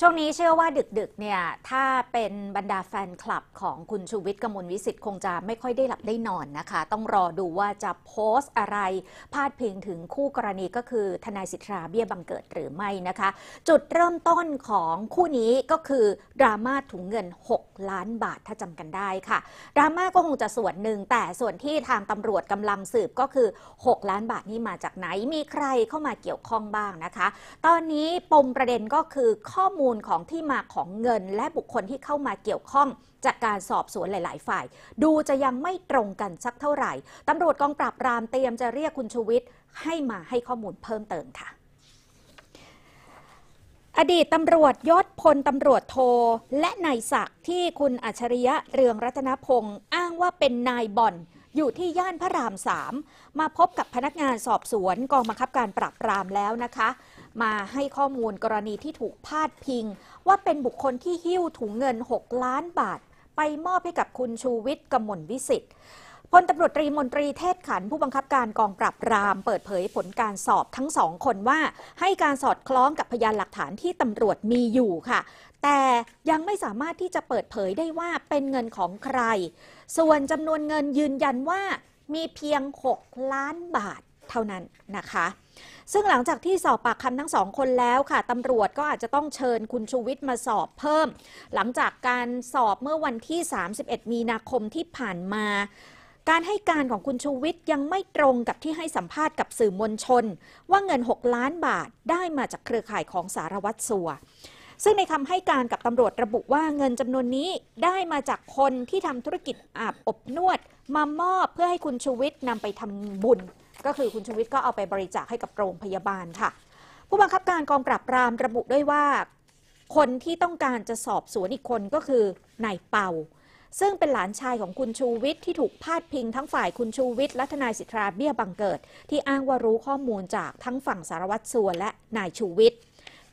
ช่วงนี้เชื่อว่าดึก ๆ เนี่ย ถ้าเป็นบรรดาแฟนคลับของคุณชูวิทย์กมลวิสิต์คงจะไม่ค่อยได้หลับได้นอนนะคะ ต้องรอดูว่าจะโพสต์อะไรพาดพิงถึงคู่กรณีก็คือทนายสิทธาเบี้ยบังเกิดหรือไม่นะคะ จุดเริ่มต้นของคู่นี้ก็คือ ดราม่าถุงเงิน 6 ล้านบาทถ้าจำกันได้ค่ะ ดราม่าก็คงจะส่วนหนึ่งแต่ส่วนที่ทางตำรวจกำลังสืบก็คือ6ล้านบาทนี่มาจากไหนมีใครเข้ามาเกี่ยวข้องบ้างนะคะ ตอนนี้ปมประเด็นก็คือข้อมูลมูลของที่มาของเงินและบุคคลที่เข้ามาเกี่ยวข้องจากการสอบสวนหลาย ๆ ฝ่าย ดูจะยังไม่ตรงกันสักเท่าไหร่ตำรวจกองปราบปรามเตรียมจะเรียกคุณชูวิทย์ให้มาให้ข้อมูลเพิ่มเติมค่ะ อดีตตำรวจยศพลตำรวจโทและนายศักดิ์ที่คุณอัจฉริยะเรืองรัตนพงศ์อ้างว่าเป็นนายบ่อน อยู่ที่ย่านพระรามสามมาพบกับพนักงานสอบสวนกองบังคับการปราบปรามแล้วนะคะมาให้ข้อมูลกรณีที่ถูกพาดพิง ว่าเป็นบุคคลที่หิ้วถุงเงิน 6 ล้านบาท ไปมอบให้กับคุณชูวิทย์กมลวิสิทธิ์พลตำรวจตรีมนตรีเทศขันผู้บังคับการกองปราบราม เปิดเผยผลการสอบทั้งสองคนว่าให้การสอดคล้องกับพยานหลักฐานที่ตำรวจมีอยู่ค่ะ แต่ยังไม่สามารถที่จะเปิดเผยได้ว่าเป็นเงินของใคร ส่วนจำนวนเงินยืนยันว่ามีเพียง6ล้านบาทเท่านั้นนะคะ ซึ่งหลังจากที่สอบปากคำทั้งสองคนแล้วค่ะ ตำรวจก็อาจจะต้องเชิญคุณชูวิทย์มาสอบเพิ่ม หลังจากการสอบเมื่อวันที่ 31 มีนาคมที่ผ่านมา การให้การของคุณชูวิทย์ยังไม่ตรงกับที่ให้สัมภาษณ์กับสื่อมวลชน ว่าเงิน 6 ล้านบาทได้มาจากเครือข่ายของสารวัตรสัว ซึ่งในคำให้การกับตำรวจระบุว่าเงินจำนวนนี้ได้มาจากคนที่ทำธุรกิจอาบอบนวดมามอบเพื่อให้คุณชูวิทย์นำไปทำบุญก็คือคุณชูวิทย์ก็เอาไปบริจาคให้กับโรงพยาบาลค่ะ ผู้บังคับการกองปราบปรามระบุด้วยว่า คนที่ต้องการจะสอบสวนอีกคนก็คือนายเปาซึ่งเป็นหลานชายของคุณชูวิทย์ที่ถูกพาดพิงทั้งฝ่ายคุณชูวิทย์และทนายสิทธาเบี้ยบังเกิด ที่อ้างว่ารู้ข้อมูลจากทั้งฝั่งสารวัตรส่วนและนายชูวิทย์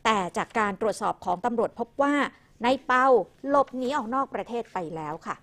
แต่จากการตรวจสอบของตำรวจพบว่านายเปาหลบหนีออกนอกประเทศไปแล้วค่ะ